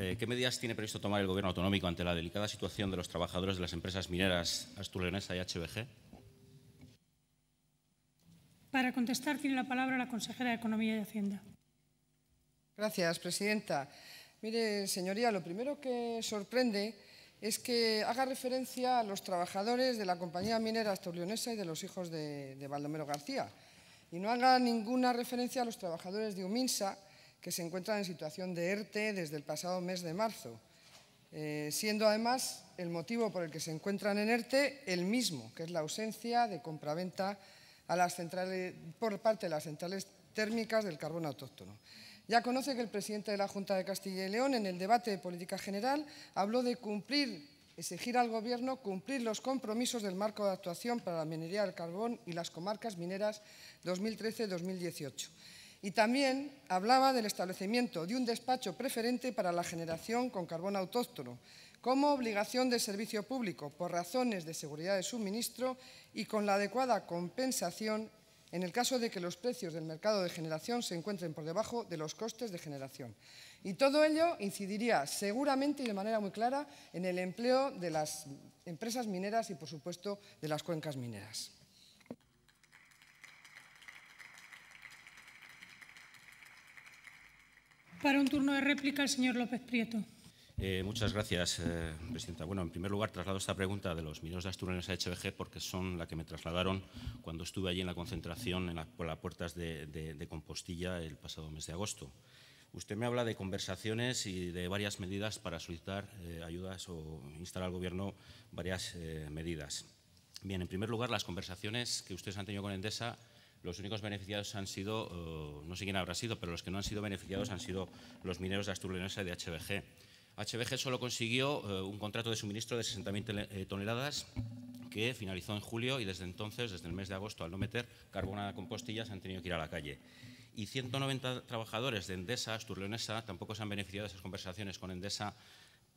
Eh, ¿qué medidas tiene previsto tomar el Gobierno autonómico ante la delicada situación de los trabajadores de las empresas mineras Asturleonesa y HBG? Para contestar tiene la palabra la consejera de Economía y Hacienda. Gracias, presidenta. Mire, señoría, lo primero que sorprende es que haga referencia a los trabajadores de la compañía minera asturleonesa y de los hijos de, de Baldomero García y no haga ninguna referencia a los trabajadores de Uminsa, que se encuentran en situación de ERTE desde el pasado mes de marzo, eh, siendo además el motivo por el que se encuentran en ERTE el mismo, que es la ausencia de compraventa por parte de las centrales térmicas del carbón autóctono. Ya conoce que el presidente de la Junta de Castilla y León, en el debate de política general, habló de cumplir, exigir al Gobierno cumplir los compromisos del marco de actuación para la minería del carbón y las comarcas mineras 2013-2018. Y también hablaba del establecimiento de un despacho preferente para la generación con carbón autóctono, como obligación de servicio público por razones de seguridad de suministro y con la adecuada compensación en el caso de que los precios del mercado de generación se encuentren por debajo de los costes de generación. Y todo ello incidiría seguramente y de manera muy clara en el empleo de las empresas mineras y, por supuesto, de las cuencas mineras. Para un turno de réplica, el señor López Prieto. Eh, muchas gracias, eh, Presidenta. Bueno, en primer lugar, traslado esta pregunta de los mineros de Asturias a HBG porque son la que me trasladaron cuando estuve allí en la concentración en por las puertas de, Compostilla el pasado mes de agosto. Usted me habla de conversaciones y de varias medidas para solicitar eh, ayudas o instar al Gobierno varias medidas. Bien, en primer lugar, las conversaciones que ustedes han tenido con Endesa los únicos beneficiados han sido, eh, no sé quién habrá sido, pero los que no han sido beneficiados han sido los mineros de Asturleonesa y de HBG. HBG solo consiguió eh, un contrato de suministro de 60.000 eh, toneladas que finalizó en julio y desde entonces, desde el mes de agosto, al no meter carbonada con se han tenido que ir a la calle. Y 190 trabajadores de Endesa, Asturleonesa, tampoco se han beneficiado de esas conversaciones con Endesa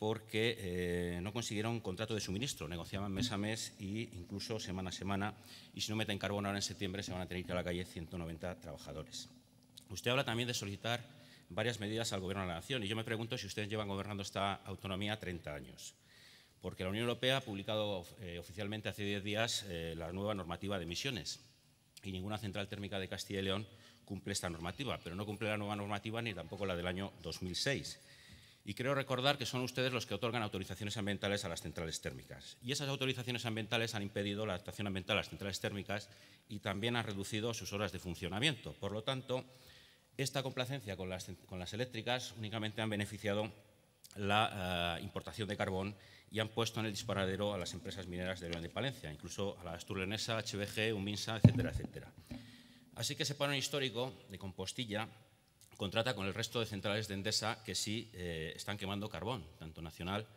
porque eh, no consiguieron contrato de suministro, negociaban mes a mes e incluso semana a semana, y si no meten carbono ahora en septiembre se van a tener que ir a la calle 190 trabajadores. Usted habla también de solicitar varias medidas al Gobierno de la Nación, y yo me pregunto si ustedes llevan gobernando esta autonomía 30 años, porque la Unión Europea ha publicado eh, oficialmente hace 10 días eh, la nueva normativa de emisiones, y ninguna central térmica de Castilla y León cumple esta normativa, pero no cumple la nueva normativa ni tampoco la del año 2006. Y creo recordar que son ustedes los que otorgan autorizaciones ambientales a las centrales térmicas. Y esas autorizaciones ambientales han impedido la adaptación ambiental a las centrales térmicas y también han reducido sus horas de funcionamiento. Por lo tanto, esta complacencia con las, eléctricas únicamente han beneficiado la eh, importación de carbón y han puesto en el disparadero a las empresas mineras de León de Palencia, incluso a la Asturlenesa, HBG, Uminsa, etcétera, etcétera. Así que ese parón histórico de Compostilla contrata con el resto de centrales de Endesa que sí eh, están quemando carbón, tanto nacional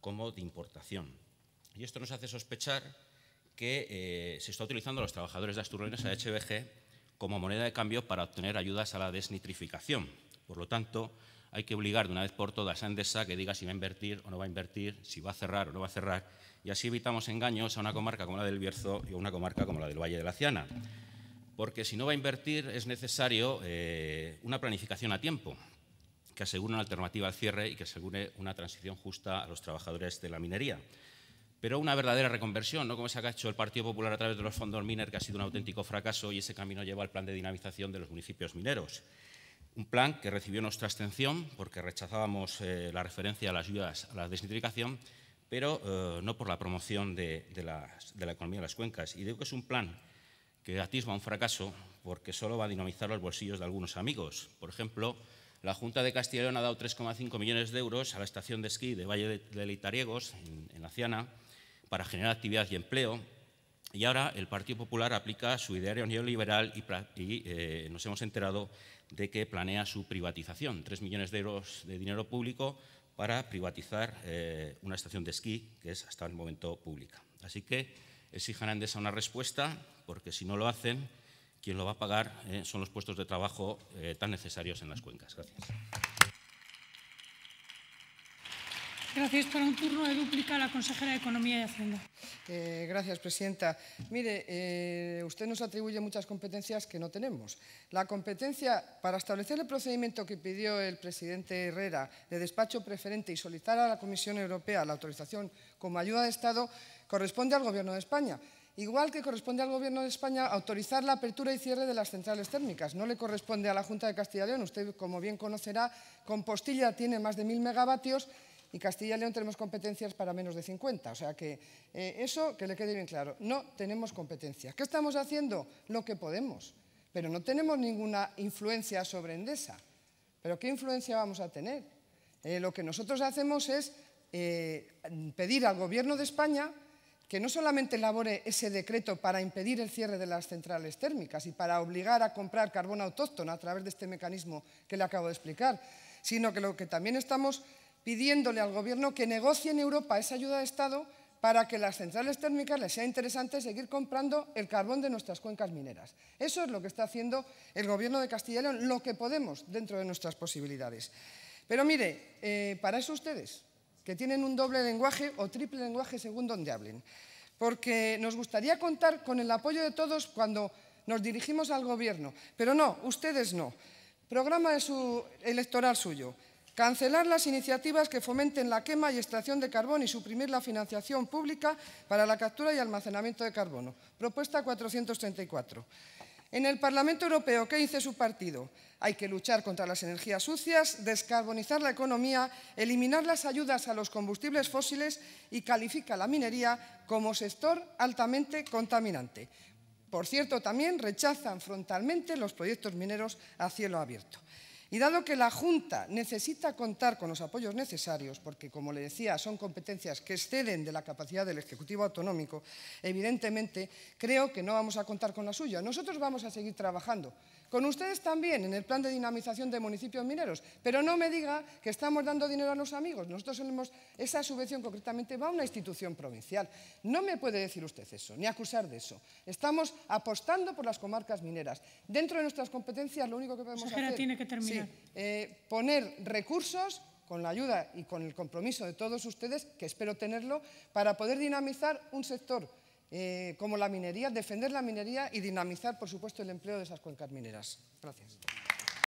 como de importación. Y esto nos hace sospechar que eh, se está utilizando a los trabajadores de Asturlones a HBG como moneda de cambio para obtener ayudas a la desnitrificación. Por lo tanto, hay que obligar de una vez por todas a Endesa que diga si va a invertir o no va a invertir, si va a cerrar o no va a cerrar, y así evitamos engaños a una comarca como la del Bierzo y a una comarca como la del Valle de la Ciana porque si no va a invertir es necesario eh, una planificación a tiempo que asegure una alternativa al cierre y que asegure una transición justa a los trabajadores de la minería. Pero una verdadera reconversión, no como se ha hecho el Partido Popular a través de los fondos miner, que ha sido un auténtico fracaso y ese camino lleva al plan de dinamización de los municipios mineros. Un plan que recibió nuestra abstención porque rechazábamos eh, la referencia a las ayudas a la desnitrificación, pero eh, no por la promoción de, de la economía de las cuencas. Y digo que es un plan que atisba un fracaso porque solo va a dinamizar los bolsillos de algunos amigos. Por ejemplo, la Junta de Castellón ha dado 3,5 millones de euros a la estación de esquí de Valle de Leitariegos, en, la Ciana, para generar actividad y empleo. Y ahora el Partido Popular aplica su ideario neoliberal y, y eh, nos hemos enterado de que planea su privatización. 3 millones de euros de dinero público para privatizar eh, una estación de esquí que es hasta el momento pública. Así que exijan a Endesa una respuesta, porque si no lo hacen, quien lo va a pagar eh, son los puestos de trabajo eh, tan necesarios en las cuencas. Gracias. Gracias. Para un turno de dúplica, la consejera de Economía y Hacienda. Eh, gracias, presidenta. Mire, eh, usted nos atribuye muchas competencias que no tenemos. La competencia para establecer el procedimiento que pidió el presidente Herrera de despacho preferente y solicitar a la Comisión Europea la autorización como ayuda de Estado corresponde al Gobierno de España. Igual que corresponde al Gobierno de España autorizar la apertura y cierre de las centrales térmicas. No le corresponde a la Junta de Castilla y León. Usted, como bien conocerá, Compostilla tiene más de mil megavatios y Castilla y León tenemos competencias para menos de 50. O sea que eh, eso que le quede bien claro. No tenemos competencias. ¿Qué estamos haciendo? Lo que podemos. Pero no tenemos ninguna influencia sobre Endesa. ¿Pero qué influencia vamos a tener? Eh, lo que nosotros hacemos es eh, pedir al Gobierno de España que no solamente elabore ese decreto para impedir el cierre de las centrales térmicas y para obligar a comprar carbón autóctono a través de este mecanismo que le acabo de explicar, sino que lo que también estamos pidiéndole al Gobierno que negocie en Europa esa ayuda de Estado para que las centrales térmicas les sea interesante seguir comprando el carbón de nuestras cuencas mineras. Eso es lo que está haciendo el Gobierno de Castilla y León, lo que podemos dentro de nuestras posibilidades. Pero mire, eh, para eso ustedes, que tienen un doble lenguaje o triple lenguaje según donde hablen, porque nos gustaría contar con el apoyo de todos cuando nos dirigimos al Gobierno, pero no, ustedes no. Programa electoral suyo, Cancelar las iniciativas que fomenten la quema y extracción de carbón y suprimir la financiación pública para la captura y almacenamiento de carbono. Propuesta 434. En el Parlamento Europeo, ¿qué dice su partido? Hay que luchar contra las energías sucias, descarbonizar la economía, eliminar las ayudas a los combustibles fósiles y califica la minería como sector altamente contaminante. Por cierto, también rechazan frontalmente los proyectos mineros a cielo abierto. Y dado que la Junta necesita contar con los apoyos necesarios, porque, como le decía, son competencias que exceden de la capacidad del Ejecutivo autonómico, evidentemente creo que no vamos a contar con la suya. Nosotros vamos a seguir trabajando, con ustedes también, en el plan de dinamización de municipios mineros. Pero no me diga que estamos dando dinero a los amigos. Nosotros tenemos, esa subvención concretamente va a una institución provincial. No me puede decir usted eso, ni acusar de eso. Estamos apostando por las comarcas mineras. Dentro de nuestras competencias lo único que podemos hacer... es eh, poner recursos con la ayuda y con el compromiso de todos ustedes, que espero tenerlo, para poder dinamizar un sector eh, como la minería, defender la minería y dinamizar, por supuesto, el empleo de esas cuencas mineras. Gracias.